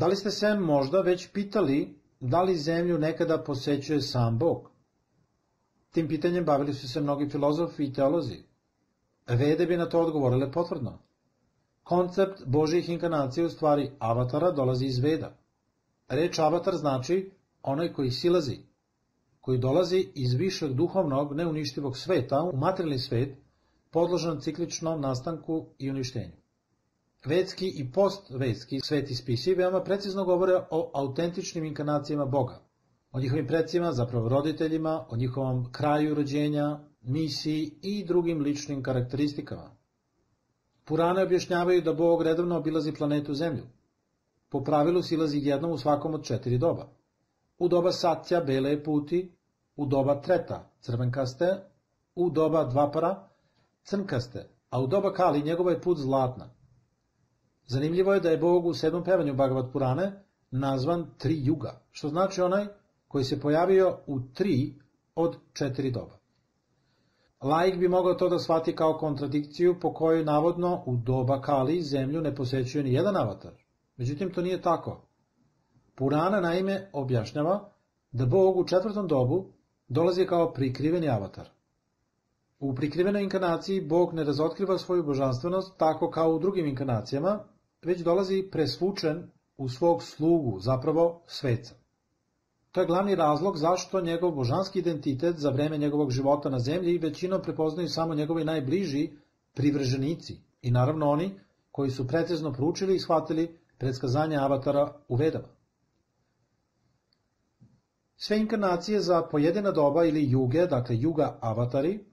Da li ste se možda već pitali da li zemlju nekada posećuje sam Bog? Tim pitanjem bavili su se mnogi filozofi i teolozi. Vede bi na to odgovorile potvrdno. Koncept Božih inkarnacija u stvari avatara dolazi iz Veda. Reč avatar znači onaj koji silazi, koji dolazi iz višeg duhovnog neuništivog sveta u materijalni svet, podložan cikličnom nastanku i uništenju. Vetski i postvetski sveti spisi veoma precizno govore o autentičnim inkarnacijama Boga, o njihovim predsima, zapravo roditeljima, o njihovom kraju rođenja, misiji i drugim ličnim karakteristikama. Purane objašnjavaju da Bog redovno obilazi planetu Zemlju. Po pravilu silazi jednom u svakom od četiri doba. U doba Satja bele puti, u doba Treta crvenkaste, u doba Dvapara crnkaste, a u doba Kali njegova je put zlatna. Zanimljivo je da je Bog u sedmom pevanju Bhagavad Purane nazvan tri juga, što znači onaj koji se pojavio u tri od četiri doba. Laik bi mogao to da shvati kao kontradikciju po kojoj navodno u doba Kali zemlju ne posećuje ni jedan avatar. Međutim, to nije tako. Purana naime objašnjava da Bog u četvrtom dobu dolazi kao prikriveni avatar. U prikrivenoj inkarnaciji Bog ne razotkriva svoju božanstvenost tako kao u drugim inkarnacijama, već dolazi presvučen u svog slugu, zapravo sveca. To je glavni razlog zašto njegov božanski identitet za vreme njegovog života na zemlji većinom prepoznaju samo njegovi najbliži privrženici i naravno oni koji su precizno proučili i shvatili predskazanje avatara u vedama. Sve inkarnacije za pojedina doba ili juge, dakle juga avatari,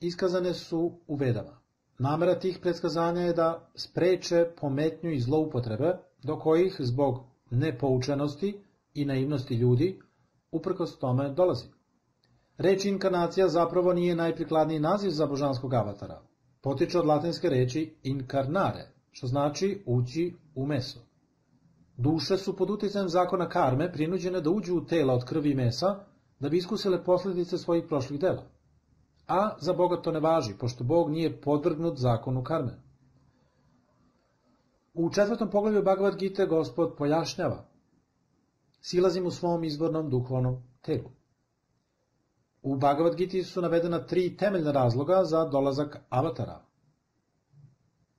iskazane su u vedama. Namera tih predskazanja je da spreče pometnju i zloupotrebe, do kojih zbog nepoučenosti i naivnosti ljudi uprkos tome dolazi. Reč inkarnacija zapravo nije najprikladniji naziv za božanskog avatara. Potiče od latinske reči inkarnare, što znači ući u meso. Duše su pod uticajem zakona karme prinuđene da uđu u tela od krvi i mesa da bi iskusile posledice svojih prošlih dela a za Boga to ne važi, pošto Bog nije podvrgnut zakonu karme. U četvrtom poglavlju Bhagavad Gita gospod pojašnjava silazim u svom izbornom duhovnom telu. U Bhagavad Gita su navedena tri temeljna razloga za dolazak avatara.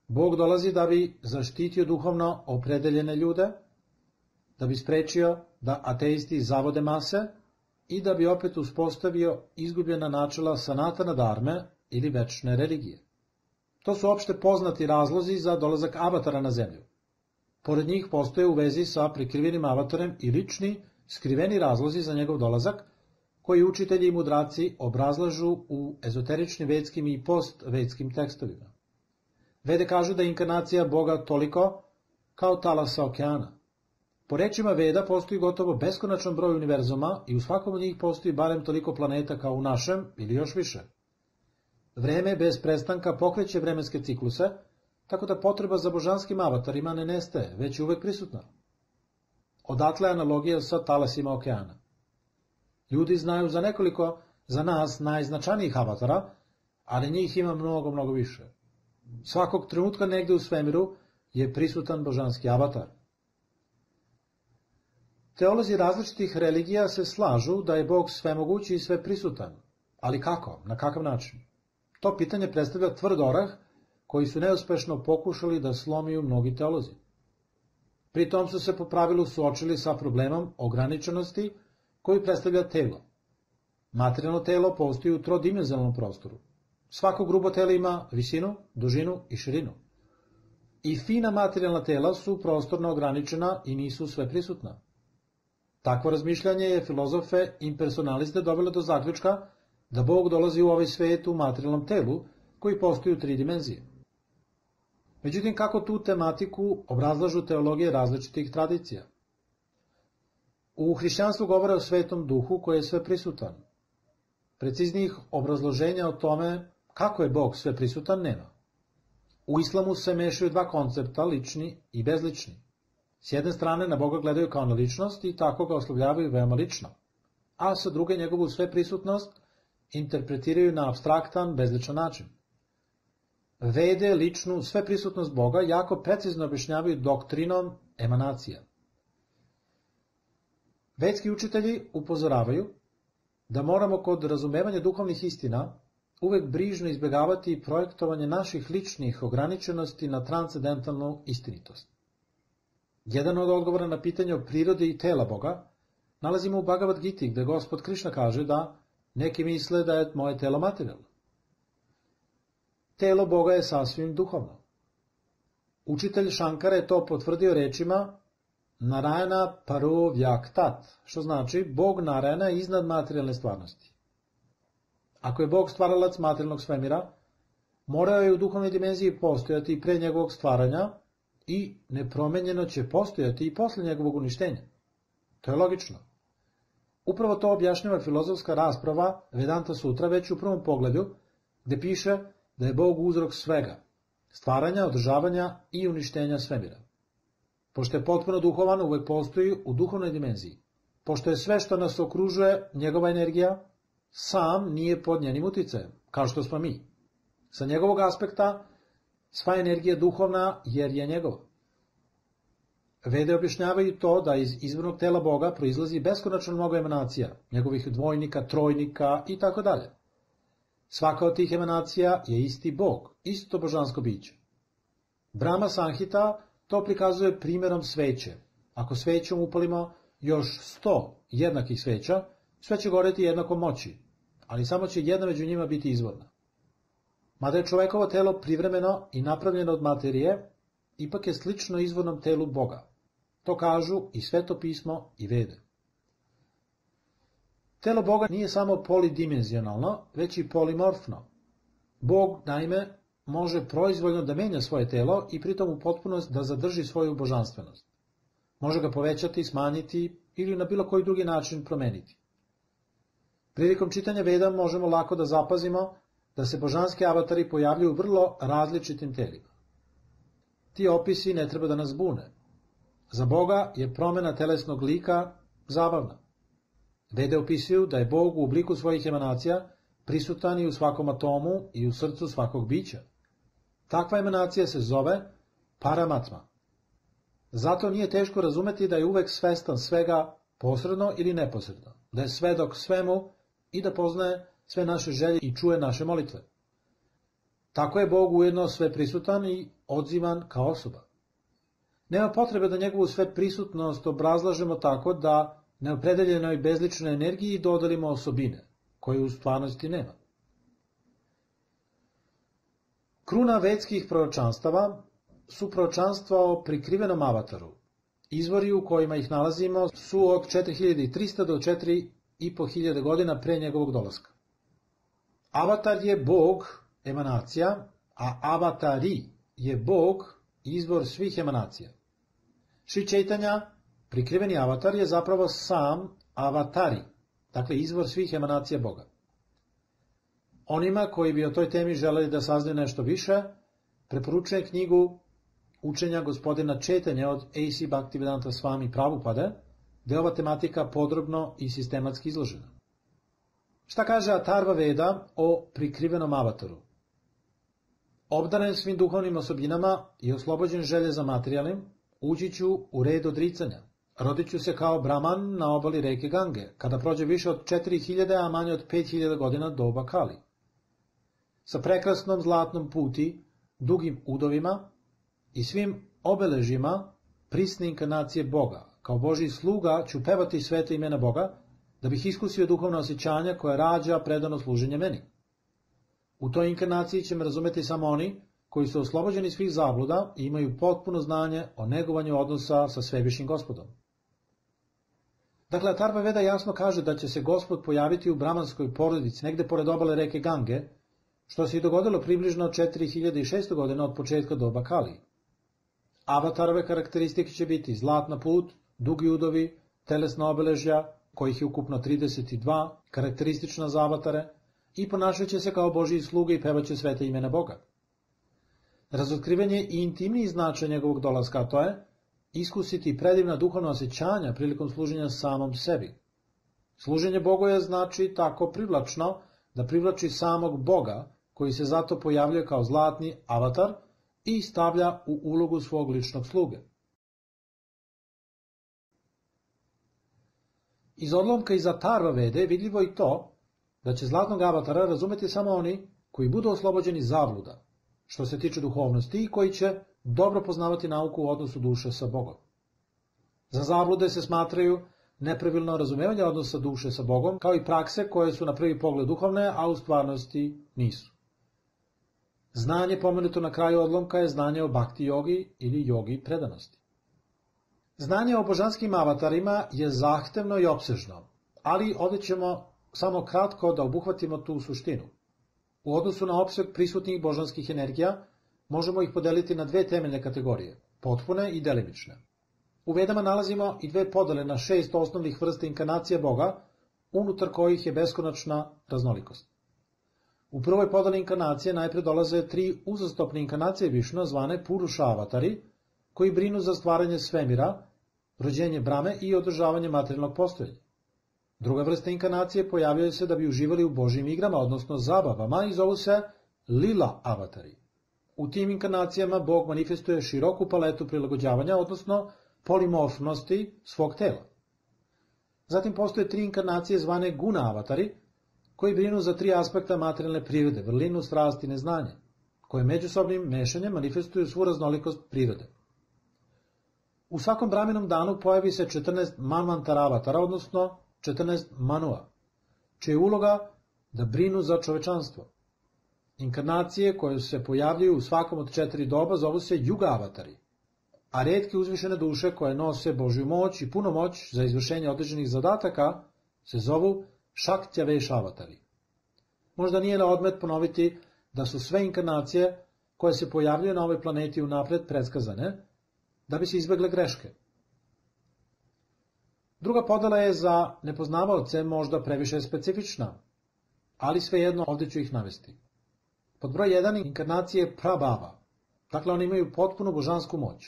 Bog dolazi da bi zaštitio duhovno opredeljene ljude, da bi sprečio da ateisti zavode mase, i da bi opet uspostavio izgubljena načela sanatana darme ili večne religije. To su opšte poznati razlozi za dolazak avatara na zemlju. Pored njih postoje u vezi sa prikrivenim avatarem i lični, skriveni razlozi za njegov dolazak, koji učitelji i mudraci obrazlažu u ezoteričnim vedskim i postvedskim tekstovima. Vede kažu da je inkarnacija Boga toliko kao talasa okeana. Po rečima Veda postoji gotovo beskonačan broj univerzuma i u svakom od njih postoji barem toliko planeta kao u našem ili još više. Vreme bez prestanka pokreće vremenske cikluse, tako da potreba za božanskim avatarima ne nestaje, već je uvek prisutna. Odatle analogija sa talasima okeana. Ljudi znaju za nekoliko, za nas, najznačanijih avatara, ali njih ima mnogo, mnogo više. Svakog trenutka negde u svemiru je prisutan božanski avatar – Teolozi različitih religija se slažu da je Bog svemogući i sve prisutan. Ali kako? Na kakav način? To pitanje predstavlja tvrd orah koji su neuspešno pokušali da slomiju mnogi teolozi. Pritom su se po pravilu suočili sa problemom ograničenosti koji predstavlja telo. Materijalno telo postoji u trodimenzionalnom prostoru. Svako grubo telo ima visinu, dužinu i širinu. I fina materijalna tela su prostorno ograničena i nisu sve prisutna. Takvo razmišljanje je filozofe impersonaliste dovelo do zaključka da Bog dolazi u ovaj svet u materijalnom telu koji postoji u tri dimenzije. Međutim, kako tu tematiku obrazlažu teologije različitih tradicija? U hrišćanstvu govore o svetom duhu koji je sve prisutan. Preciznijih obrazloženja o tome kako je Bog sve prisutan nema. U islamu se mešaju dva koncepta, lični i bezlični. S jedne strane na Boga gledaju kao na ličnost i tako ga oslovljavaju veoma lično, a sa druge njegovu sveprisutnost interpretiraju na abstraktan, bezličan način. Vede ličnu sveprisutnost Boga jako precizno objašnjavaju doktrinom emanacija. Vedski učitelji upozoravaju da moramo kod razumevanja duhovnih istina uvek brižno izbegavati projektovanje naših ličnih ograničenosti na transcendentalnu istinitost. Jedan od odgovora na pitanje o prirodi i tela Boga nalazimo u Bhagavad Giti gde gospod Krišna kaže da neki misle da je moje telo materijalno. Telo Boga je sasvim duhovno. Učitelj Šankara je to potvrdio rečima Narajana paro vyaktat, što znači Bog Narajana je iznad materijalne stvarnosti. Ako je Bog stvaralac materijalnog svemira, morao je u duhovnoj dimenziji postojati pre njegovog stvaranja, i nepromenjeno će postojati i posle njegovog uništenja. To je logično. Upravo to objašnjava filozofska rasprava Vedanta Sutra već u prvom pogledu, gde piše da je Bog uzrok svega, stvaranja, održavanja i uništenja svemira. Pošto je potpuno duhovan, uvek postoji u duhovnoj dimenziji. Pošto je sve što nas okružuje njegova energija, sam nije pod njenim uticajem, kao što smo mi. Sa njegovog aspekta, Sva energija duhovna jer je njegova. Vede objašnjavaju to da iz izvornog tela Boga proizlazi beskonačno mnogo emanacija, njegovih dvojnika, trojnika i tako dalje. Svaka od tih emanacija je isti Bog, isto božansko biće. Brahma Sanhita to prikazuje primjerom sveće. Ako svećom upalimo još sto jednakih sveća, sve će goreti jednako moći, ali samo će jedna među njima biti izvodna. Mada je čovekovo telo privremeno i napravljeno od materije, ipak je slično izvornom telu Boga. To kažu i sveto pismo i vede. Telo Boga nije samo polidimenzionalno, već i polimorfno. Bog, naime, može proizvoljno da menja svoje telo i pritom u potpunost da zadrži svoju božanstvenost. Može ga povećati, smanjiti ili na bilo koji drugi način promeniti. Prilikom čitanja Veda možemo lako da zapazimo da se božanski avatari pojavljuju u vrlo različitim telima. Ti opisi ne treba da nas bune. Za Boga je promena telesnog lika zabavna. Vede opisuju da je Bog u obliku svojih emanacija prisutan i u svakom atomu i u srcu svakog bića. Takva emanacija se zove paramatma. Zato nije teško razumeti da je uvek svestan svega posredno ili neposredno, da je svedok svemu i da poznaje sve naše želje i čuje naše molitve. Tako je Bog ujedno sve prisutan i odzivan kao osoba. Nema potrebe da njegovu sve prisutnost obrazlažemo tako da neopredeljenoj bezličnoj energiji dodelimo osobine, koje u stvarnosti nema. Kruna vedskih proročanstava su proročanstva o prikrivenom avataru. Izvori u kojima ih nalazimo su od 4300 do 4500 godina pre njegovog dolaska. Avatar je bog emanacija, a avatari je bog izvor svih emanacija. Šri Čeitanja, prikriveni avatar, je zapravo sam avatari, dakle izvor svih emanacija Boga. Onima koji bi o toj temi želeli da saznaju nešto više, preporučujem knjigu učenja gospodina Četanja od A.C. Bhaktivedanta Swami Pravupade, gde ova tematika podrobno i sistematski izložena. Šta kaže Atarva Veda o prikrivenom avataru? Obdaren svim duhovnim osobinama i oslobođen želje za materijalim, ući ću u red odricanja. Rodit ću se kao braman na obali reke Gange, kada prođe više od 4000, a manje od 5000 godina doba Kali. Sa prekrasnom zlatnom puti, dugim udovima i svim obeležima prisninka nacije Boga, kao Boži sluga ću pevati svete imena Boga, da bih iskusio duhovna osjećanja koja rađa predano služenje meni. U toj inkarnaciji će me razumeti samo oni koji su oslobođeni svih zabluda i imaju potpuno znanje o negovanju odnosa sa svevišnjim gospodom. Dakle, Atarva Veda jasno kaže da će se gospod pojaviti u bramanskoj porodici negde pored obale reke Gange, što se i dogodilo približno 4600 godina od početka doba Kali. Avatarove karakteristike će biti zlatna put, dugi udovi, telesna obeležja, kojih je ukupno 32, karakteristična za avatare, i ponašaće se kao Božiji sluga i pevaće svete imena Boga. Razotkrivenje i intimniji značaj njegovog dolaska to je iskusiti predivna duhovna osjećanja prilikom služenja samom sebi. Služenje Bogu je znači tako privlačno da privlači samog Boga, koji se zato pojavljuje kao zlatni avatar i stavlja u ulogu svog ličnog sluge. Iz odlomka iz tarva vede vidljivo i to da će zlatnog avatara razumeti samo oni koji budu oslobođeni zabluda, što se tiče duhovnosti i koji će dobro poznavati nauku u odnosu duše sa Bogom. Za zablude se smatraju nepravilno razumevanje odnosa duše sa Bogom, kao i prakse koje su na prvi pogled duhovne, a u stvarnosti nisu. Znanje pomenuto na kraju odlomka je znanje o bhakti jogi ili jogi predanosti. Znanje o božanskim avatarima je zahtevno i obsežno, ali ovde ćemo samo kratko da obuhvatimo tu suštinu. U odnosu na opseg prisutnih božanskih energija, možemo ih podeliti na dve temeljne kategorije, potpune i delimične. U vedama nalazimo i dve podele na šest osnovnih vrsta inkarnacija Boga, unutar kojih je beskonačna raznolikost. U prvoj podeli inkarnacije najpre dolaze tri uzastopne inkarnacije Višna zvane Puruša avatari, koji brinu za stvaranje svemira, rođenje brame i održavanje materijalnog postojenja. Druga vrsta inkarnacije pojavljaju se da bi uživali u božim igrama, odnosno zabavama, i zovu se lila avatari. U tim inkarnacijama Bog manifestuje široku paletu prilagođavanja, odnosno polimorfnosti svog tela. Zatim postoje tri inkarnacije zvane guna avatari, koji brinu za tri aspekta materijalne prirode, vrlinu, strast i neznanje, koje međusobnim mešanjem manifestuju svu raznolikost prirode. U svakom braminom danu pojavi se 14 manvantaravatara, odnosno 14 manua, čija je uloga da brinu za čovečanstvo. Inkarnacije koje se pojavljuju u svakom od četiri doba zovu se juga avatari, a redke uzvišene duše koje nose Božju moć i puno moć za izvršenje određenih zadataka se zovu šaktjaveš veš avatari. Možda nije na odmet ponoviti da su sve inkarnacije koje se pojavljaju na ovoj planeti unapred predskazane, da bi se izbegle greške. Druga podela je za nepoznavaoce možda previše specifična, ali svejedno ovde ću ih navesti. Pod broj 1 inkarnacije prababa, dakle oni imaju potpuno božansku moć.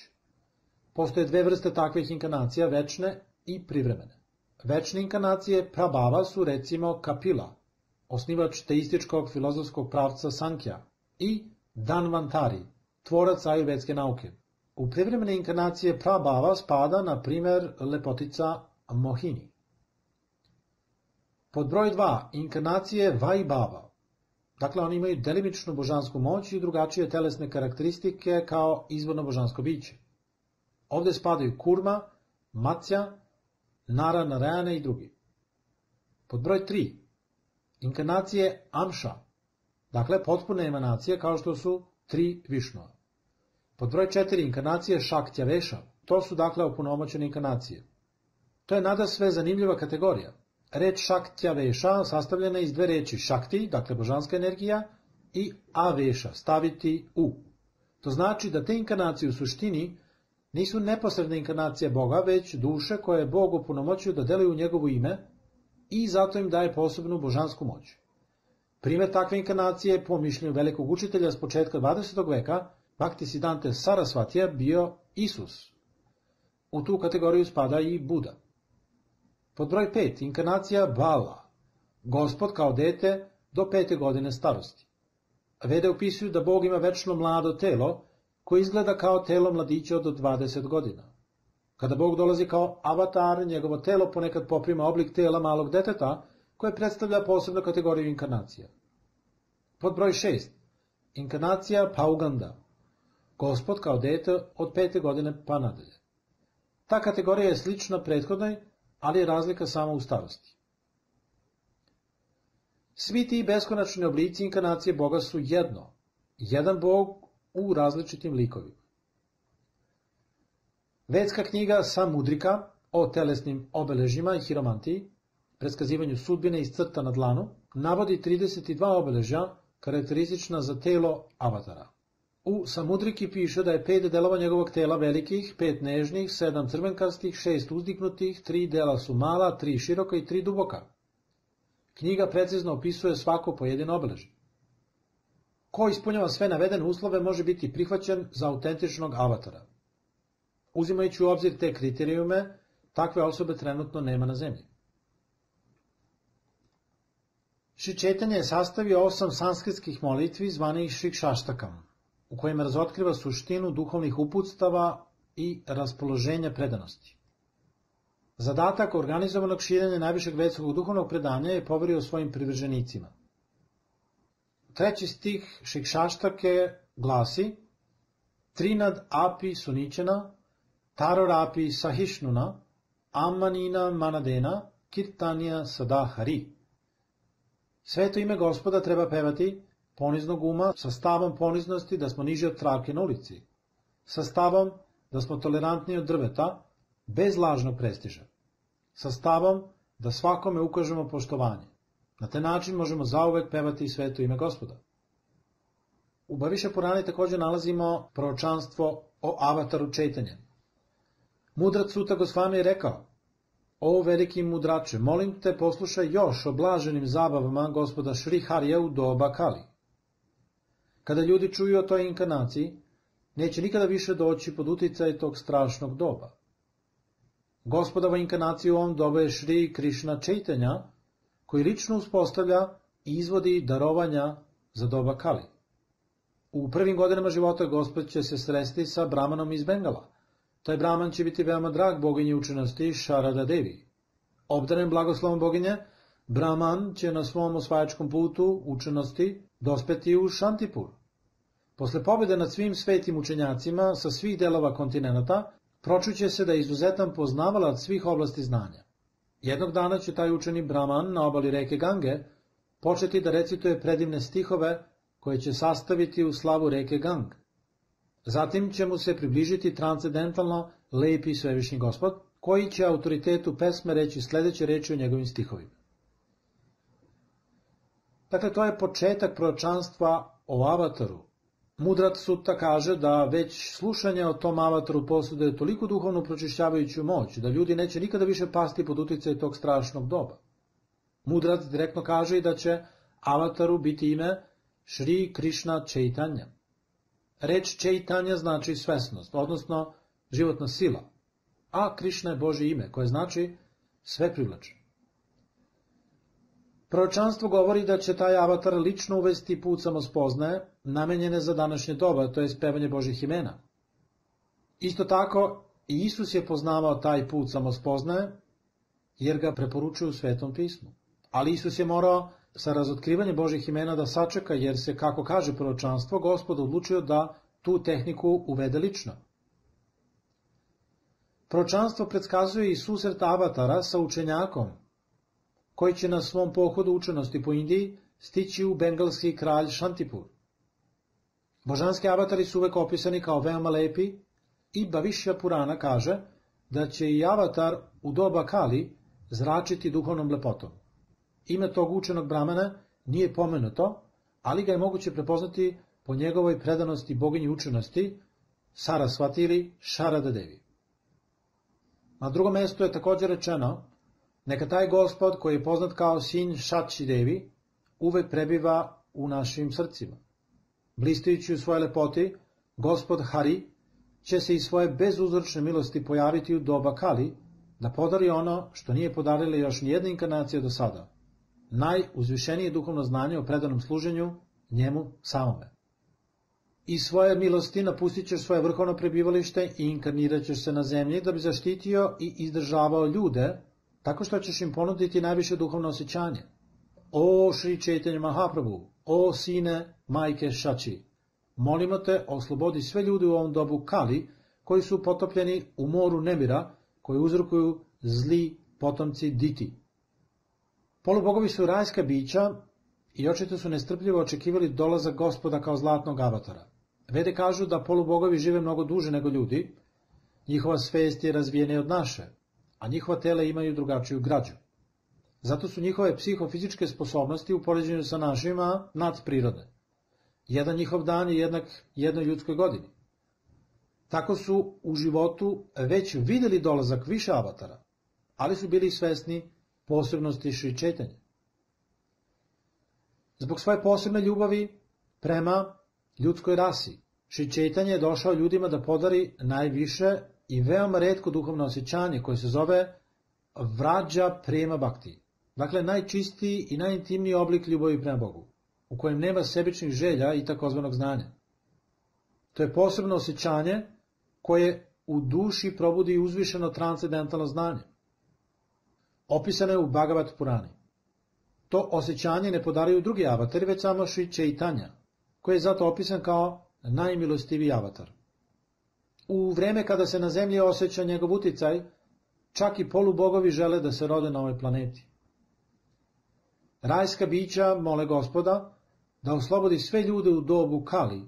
Postoje dve vrste takvih inkarnacija, večne i privremene. Večne inkarnacije prababa su recimo Kapila, osnivač teističkog filozofskog pravca Sankja i Danvantari, tvorac ajurvedske nauke. U privremene inkarnacije prabava spada, na primer, lepotica Mohini. Pod broj 2. Inkarnacije Vajbava. Dakle, oni imaju delimičnu božansku moć i drugačije telesne karakteristike kao izvorno božansko biće. Ovde spadaju kurma, macja, nara, narajane i drugi. Pod broj 3. Inkarnacije Amša. Dakle, potpune emanacije kao što su tri višnova. Pod pa broj 4 inkarnacije Šaktja Veša, to su dakle opunomoćene inkarnacije. To je nada sve zanimljiva kategorija. Reč Šaktja Veša sastavljena iz dve reči Šakti, dakle božanska energija, i Aveša, staviti u. To znači da te inkarnacije u suštini nisu neposredne inkarnacije Boga, već duše koje je Bog opunomoćio da deluju u njegovo ime i zato im daje posebnu božansku moć. Primer takve inkarnacije je po mišljenju velikog učitelja s početka 20. veka Bhaktisiddhanta Sarasvat je bio Isus. U tu kategoriju spada i Buda. Pod broj 5. Inkarnacija Bala. Gospod kao dete do pete godine starosti. Vede upisuju da Bog ima večno mlado telo, koje izgleda kao telo mladića od 20 godina. Kada Bog dolazi kao avatar, njegovo telo ponekad poprima oblik tela malog deteta, koje predstavlja posebnu kategoriju inkarnacija. Pod broj 6. Inkarnacija Pauganda gospod kao dete od pete godine pa nadalje. Ta kategorija je slična prethodnoj, ali je razlika samo u starosti. Svi ti beskonačni oblici inkarnacije Boga su jedno, jedan Bog u različitim likovima. Vedska knjiga sa Mudrika o telesnim obeležima i hiromantiji, preskazivanju sudbine iz crta na dlanu, navodi 32 obeležja karakteristična za telo avatara. U Samudriki piše da je pet delova njegovog tela velikih, pet nežnih, sedam crvenkastih, šest uzdignutih, tri dela su mala, tri široka i tri duboka. Knjiga precizno opisuje svako pojedino obeležje. Ko ispunjava sve navedene uslove može biti prihvaćen za autentičnog avatara. Uzimajući u obzir te kriterijume, takve osobe trenutno nema na zemlji. Šičetanje je sastavio osam sanskritskih molitvi zvanih šikšaštakama u kojem razotkriva suštinu duhovnih uputstava i raspoloženja predanosti. Zadatak organizovanog širenja najvišeg vedskog duhovnog predanja je poverio svojim privrženicima. Treći stih Šikšaštake glasi Trinad api suničena, taror api sahišnuna, ammanina manadena, kirtanija sada hari. Sveto ime gospoda treba pevati, poniznog uma sa stavom poniznosti da smo niži od trake na ulici, sa stavom da smo tolerantniji od drveta, bez lažnog prestiža, sa stavom da svakome ukažemo poštovanje. Na taj način možemo zauvek pevati i sveto ime gospoda. U Baviša Purani takođe nalazimo proročanstvo o avataru četanja. Mudrac Suta Gosvami je rekao, O veliki mudrače, molim te poslušaj još o blaženim zabavama gospoda Šri Harija u doba Kali. Kada ljudi čuju o toj inkarnaciji, neće nikada više doći pod uticaj tog strašnog doba. Gospodava inkarnacija u ovom dobu je Šri Krišna Čeitanja, koji lično uspostavlja i izvodi darovanja za doba Kali. U prvim godinama života gospod će se sresti sa brahmanom iz Bengala. Taj brahman će biti veoma drag boginji učenosti Šarada Devi. Obdaren blagoslovom boginje, brahman će na svom osvajačkom putu učenosti dospeti u Šantipur. Posle pobjede nad svim svetim učenjacima sa svih delova kontinenta, pročuće se da je izuzetan poznavalac svih oblasti znanja. Jednog dana će taj učeni Brahman na obali reke Gange početi da recituje predivne stihove koje će sastaviti u slavu reke Gang. Zatim će mu se približiti transcendentalno lepi svevišnji gospod, koji će autoritetu pesme reći sledeće reči o njegovim stihovima. Dakle, to je početak proročanstva o avataru, Mudrat Sutta kaže da već slušanje o tom avataru je toliko duhovno pročišćavajuću moć da ljudi neće nikada više pasti pod uticaj tog strašnog doba. Mudrat direktno kaže i da će avataru biti ime Šri Krišna Čeitanja. Reč Čeitanja znači svesnost, odnosno životna sila, a Krišna je Boži ime koje znači sve privlači. Proročanstvo govori da će taj avatar lično uvesti put samospoznaje, namenjene za današnje doba, to je pevanje Božih imena. Isto tako, i Isus je poznavao taj put samospoznaje, jer ga preporučuje u Svetom pismu. Ali Isus je morao sa razotkrivanjem Božih imena da sačeka, jer se, kako kaže proročanstvo, gospod odlučio da tu tehniku uvede lično. Proročanstvo predskazuje i susret avatara sa učenjakom, koji će na svom pohodu učenosti po Indiji stići u bengalski kralj Šantipur. Božanski avatari su uvek opisani kao veoma lepi i Bavišja Purana kaže da će i avatar u doba Kali zračiti duhovnom lepotom. Ime tog učenog bramana nije pomenuto, ali ga je moguće prepoznati po njegovoj predanosti boginji učenosti Sarasvati ili Šarada Devi. Na drugom mestu je također rečeno Neka taj gospod koji je poznat kao sin Šači Devi uvek prebiva u našim srcima. Blistajući u svoje lepoti, gospod Hari će se i svoje bezuzročne milosti pojaviti u doba Kali, da podari ono što nije podarila još nijedna inkarnacija do sada. Najuzvišenije duhovno znanje o predanom služenju njemu samome. I svoje milosti napustit ćeš svoje vrhovno prebivalište i inkarnirat ćeš se na zemlji da bi zaštitio i izdržavao ljude tako što ćeš im ponuditi najviše duhovno osjećanje. O Šri Četenje Mahaprabhu, o sine majke Šači, molimo te oslobodi sve ljude u ovom dobu Kali, koji su potopljeni u moru nemira, koji uzrokuju zli potomci Diti. Polubogovi su rajska bića i očito su nestrpljivo očekivali dolazak gospoda kao zlatnog avatara. Vede kažu da polubogovi žive mnogo duže nego ljudi, njihova svest je razvijena od naše, a njihova tela imaju drugačiju građu. Zato su njihove psihofizičke sposobnosti u poređenju sa našima prirode. Jedan njihov dan je jednak jednoj ljudskoj godini. Tako su u životu već videli dolazak više avatara, ali su bili svesni posebnosti šičetanja. Zbog svoje posebne ljubavi prema ljudskoj rasi, šičetanje je došao ljudima da podari najviše i veoma redko duhovno osjećanje koje se zove vrađa prema bakti. Dakle, najčistiji i najintimniji oblik ljubavi prema Bogu, u kojem nema sebičnih želja i takozvanog znanja. To je posebno osjećanje koje u duši probudi uzvišeno transcendentalno znanje. Opisano je u Bhagavat Purani. To osjećanje ne podaraju drugi avatari, već samo Šri Čeitanja, koji je zato opisan kao najmilostiviji avatar u vreme kada se na zemlji osjeća njegov uticaj, čak i polubogovi žele da se rode na ovoj planeti. Rajska bića mole gospoda da oslobodi sve ljude u dobu kali,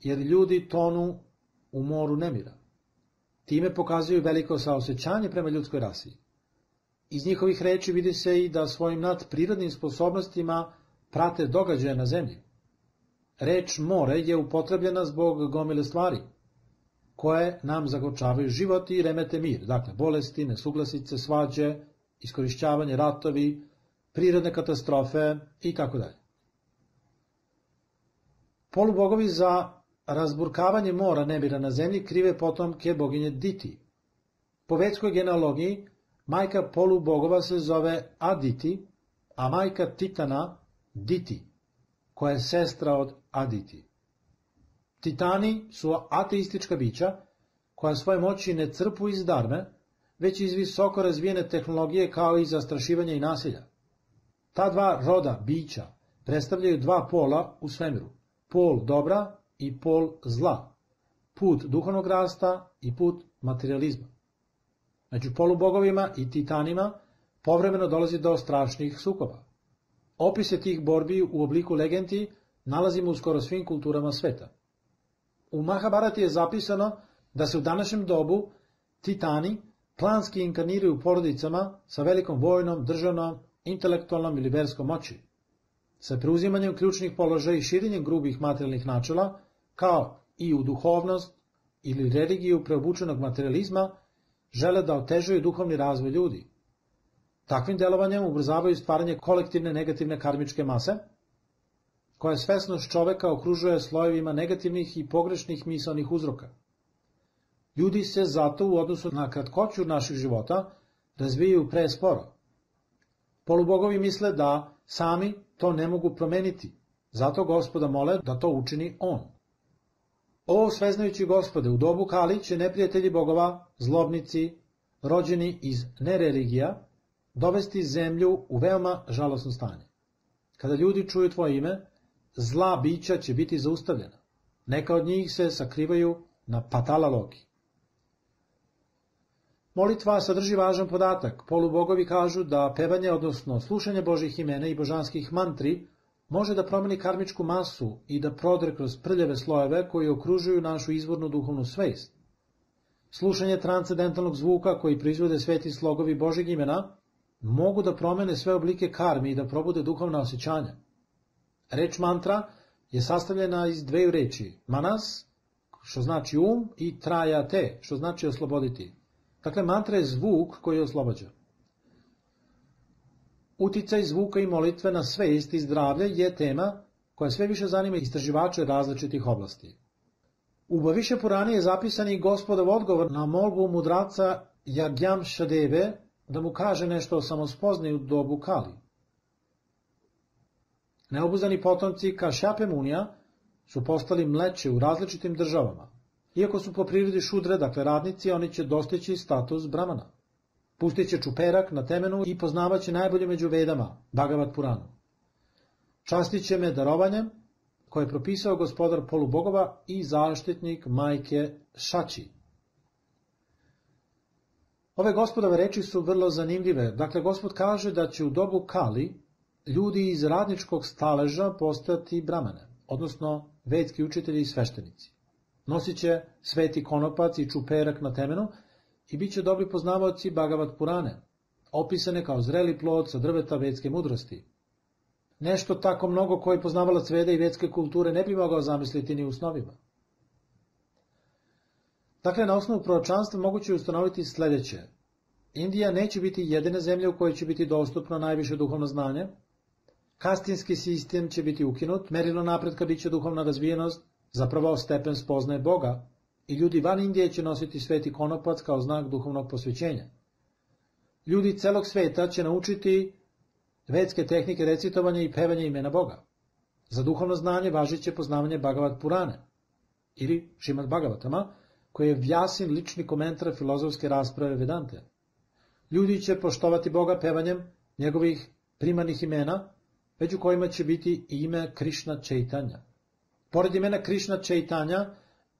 jer ljudi tonu u moru nemira. Time pokazuju veliko saosećanje prema ljudskoj rasi. Iz njihovih reči vidi se i da svojim nadprirodnim sposobnostima prate događaje na zemlji. Reč more je upotrebljena zbog gomile stvari – koje nam zagočavaju život i remete mir. Dakle, bolesti, nesuglasice, svađe, iskorišćavanje, ratovi, prirodne katastrofe i tako dalje. Polubogovi za razburkavanje mora nebira na zemlji krive potomke boginje Diti. Po vetskoj genealogiji, majka polubogova se zove Aditi, a majka Titana Diti, koja je sestra od Aditi. Titani su ateistička bića koja svoje moći ne crpu iz darme, već iz visoko razvijene tehnologije kao i zastrašivanja i nasilja. Ta dva roda bića predstavljaju dva pola u svemiru, pol dobra i pol zla, put duhovnog rasta i put materializma. Među polubogovima i titanima povremeno dolazi do strašnih sukoba. Opise tih borbi u obliku legendi nalazimo u skoro svim kulturama sveta. U Mahabharati je zapisano da se u današnjem dobu titani planski inkarniraju u porodicama sa velikom vojnom, državnom, intelektualnom ili verskom moći. Sa preuzimanjem ključnih položaja i širenjem grubih materijalnih načela, kao i u duhovnost ili religiju preobučenog materializma, žele da otežuju duhovni razvoj ljudi. Takvim delovanjem ubrzavaju stvaranje kolektivne negativne karmičke mase – koja svesnost čoveka okružuje slojevima negativnih i pogrešnih misalnih uzroka. Ljudi se zato u odnosu na kratkoću naših života razvijaju presporo. Polubogovi misle da sami to ne mogu promeniti, zato gospoda mole da to učini on. O sveznajući gospode, u dobu Kali će neprijatelji bogova, zlobnici, rođeni iz nereligija, dovesti zemlju u veoma žalosno stanje. Kada ljudi čuju tvoje ime, zla bića će biti zaustavljena. Neka od njih se sakrivaju na patalalogi. Molitva sadrži važan podatak. Polubogovi kažu da pevanje, odnosno slušanje Božih imena i božanskih mantri, može da promeni karmičku masu i da prodre kroz prljave slojeve koji okružuju našu izvornu duhovnu svejst. Slušanje transcendentalnog zvuka koji proizvode sveti slogovi Božeg imena mogu da promene sve oblike karmi i da probude duhovna osjećanja. Reč mantra je sastavljena iz dveju reči. Manas, što znači um, i te, što znači osloboditi. Dakle, mantra je zvuk koji je oslobađa. Uticaj zvuka i molitve na sve isti zdravlje je tema koja sve više zanima istraživače različitih oblasti. U Baviše Purani je zapisan i gospodov odgovor na molbu mudraca Jagjam Šadeve da mu kaže nešto o samospoznaju dobu Kali. Neobuzdani potomci Munija su postali mleće u različitim državama. Iako su po prirodi šudre, dakle radnici, oni će dostići status bramana. Pustit će čuperak na temenu i poznavaće najbolje među vedama, Bhagavad Puranu. Častit će me darovanjem koje je propisao gospodar polubogova i zaštitnik majke Šači. Ove gospodove reči su vrlo zanimljive. Dakle, gospod kaže da će u dobu Kali ljudi iz radničkog staleža postati bramane, odnosno vedski učitelji i sveštenici. Nosit će sveti konopac i čuperak na temenu i bit će dobri poznavaoci Bhagavad Purane, opisane kao zreli plod sa drveta vedske mudrosti. Nešto tako mnogo koji poznavala sveda i vedske kulture ne bi mogao zamisliti ni u snovima. Dakle, na osnovu proročanstva moguće je ustanoviti sledeće. Indija neće biti jedina zemlja u kojoj će biti dostupno najviše duhovno znanje, Kastinski sistem će biti ukinut, merilo napretka biće duhovna razvijenost, zapravo stepen spoznaje Boga, i ljudi van Indije će nositi sveti konopac kao znak duhovnog posvećenja. Ljudi celog sveta će naučiti vedske tehnike recitovanja i pevanja imena Boga. Za duhovno znanje važit će poznavanje Bhagavad Purane ili Šimad Bhagavatama, koji je vjasin lični komentar filozofske rasprave Vedante. Ljudi će poštovati Boga pevanjem njegovih primarnih imena, među kojima će biti i ime Krišna Čeitanja. Pored imena Krišna Čeitanja,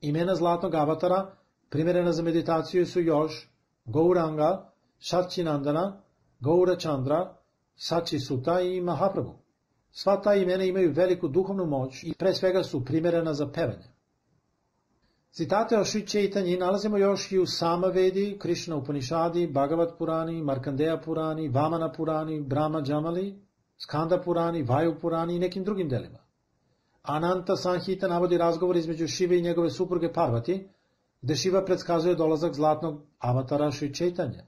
imena zlatnog avatara primjerena za meditaciju su još Gauranga, Šarčinandana, Gaura Čandra, Sači Suta i Mahaprabhu. Sva ta imena imaju veliku duhovnu moć i pre svega su primjerena za pevanje. Citate o Šri Čeitanji nalazimo još i u Samavedi, Krišna Upanishadi, Bhagavat Purani, Markandeya Purani, Vamana Purani, Brahma Džamali Skanda Purani, Vaju Purani i nekim drugim delima. Ananta Sanhita navodi razgovor između Šive i njegove supruge Parvati, gde Šiva predskazuje dolazak zlatnog avatara Šri Četanja.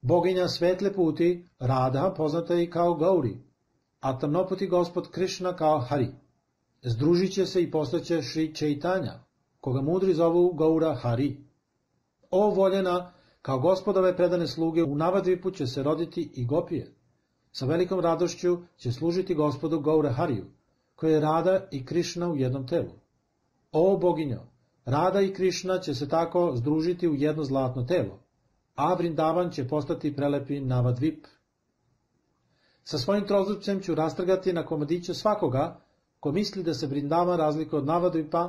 Boginja svetle puti, Radha, poznata i kao Gauri, a tamnoputi gospod Krišna kao Hari. Združit će se i postaće Šri Četanja, koga mudri zovu Gaura Hari. O voljena, kao gospodove predane sluge, u Navadvipu će se roditi i Gopije sa velikom radošću će služiti gospodu Gaura Hariju, koji je Rada i Krišna u jednom telu. O boginjo, Rada i Krišna će se tako združiti u jedno zlatno telo, a Vrindavan će postati prelepi Navadvip. Sa svojim trozupcem ću rastrgati na komadiće svakoga ko misli da se Vrindavan razlika od Navadvipa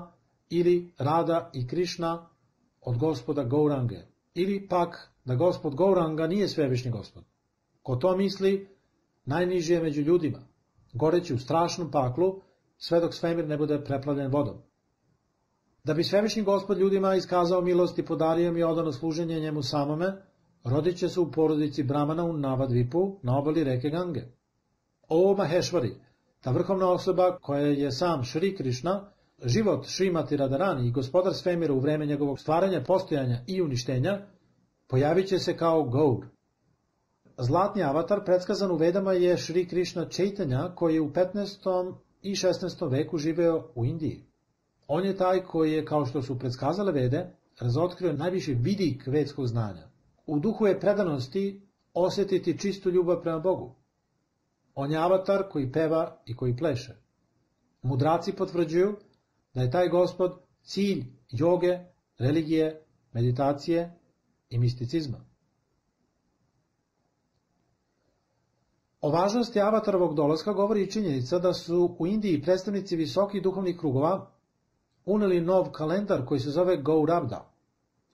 ili Rada i Krišna od gospoda Gaurange, ili pak da gospod Gauranga nije svevišnji gospod. Ko to misli, najniži je među ljudima, goreći u strašnom paklu, sve dok svemir ne bude preplavljen vodom. Da bi svevišnji gospod ljudima iskazao milost i podario mi odano služenje njemu samome, rodit će se u porodici Bramana u Navadvipu na obali reke Gange. O Maheshvari, ta vrhovna osoba koja je sam Šri Krišna, život Šrimati Radarani i gospodar svemira u vreme njegovog stvaranja, postojanja i uništenja, pojavit će se kao Gaur, Zlatni avatar predskazan u Vedama je Šri Krišna Čeitanja koji je u 15. i 16. veku živeo u Indiji. On je taj koji je, kao što su predskazale Vede, razotkrio najviši vidik vedskog znanja. U duhu je predanosti osjetiti čistu ljubav prema Bogu. On je avatar koji peva i koji pleše. Mudraci potvrđuju da je taj gospod cilj joge, religije, meditacije i misticizma. O važnosti avatarovog dolaska govori i činjenica da su u Indiji predstavnici visokih duhovnih krugova uneli nov kalendar koji se zove Gaurabda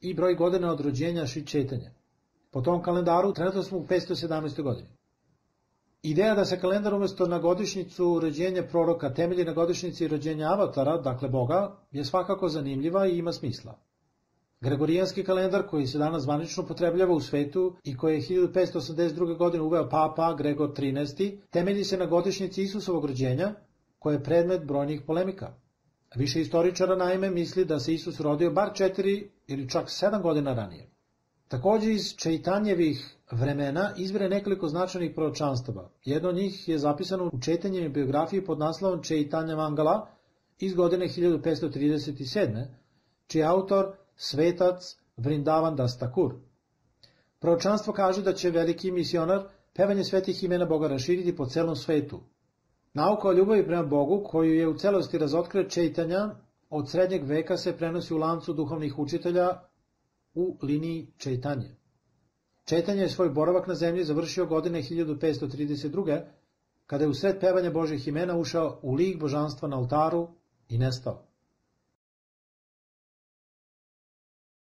i broj godina od rođenja Šri Četanje. Po tom kalendaru trenutno smo u 517. godini. Ideja da se kalendar umesto na godišnicu rođenja proroka temelji na godišnici rođenja avatara, dakle Boga, je svakako zanimljiva i ima smisla. Gregorijanski kalendar koji se danas zvanično potrebljava u svetu i koji je 1582. godine uveo papa Gregor XIII, temelji se na godišnjici Isusovog rođenja, koja je predmet brojnih polemika. Više istoričara naime misli da se Isus rodio bar četiri ili čak sedam godina ranije. Takođe iz Čeitanjevih vremena izvire nekoliko značajnih proročanstava. Jedno od njih je zapisano u četanjem biografiji pod naslovom Čeitanja Mangala iz godine 1537. čiji autor svetac Vrindavan Das Takur. Proročanstvo kaže da će veliki misionar pevanje svetih imena Boga raširiti po celom svetu. Nauka o ljubavi prema Bogu, koju je u celosti razotkrio čeitanja, od srednjeg veka se prenosi u lancu duhovnih učitelja u liniji čeitanje. Četanje je svoj boravak na zemlji završio godine 1532. kada je u sred pevanja Božih imena ušao u lik božanstva na oltaru i nestao.